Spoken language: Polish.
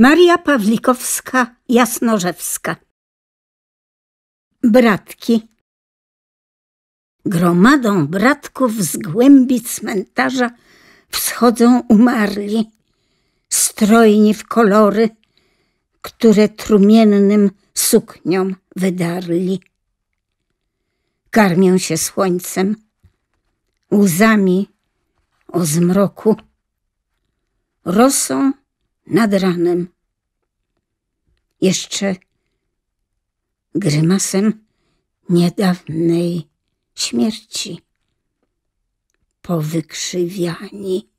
Maria Pawlikowska Jasnorzewska Bratki Gromadą bratków z głębi cmentarza wschodzą umarli, strojni w kolory, które trumiennym sukniom wydarli. Karmią się słońcem, łzami o zmroku, rosą nad ranem. Jeszcze grymasem niedawnej śmierci. Powykrzywiani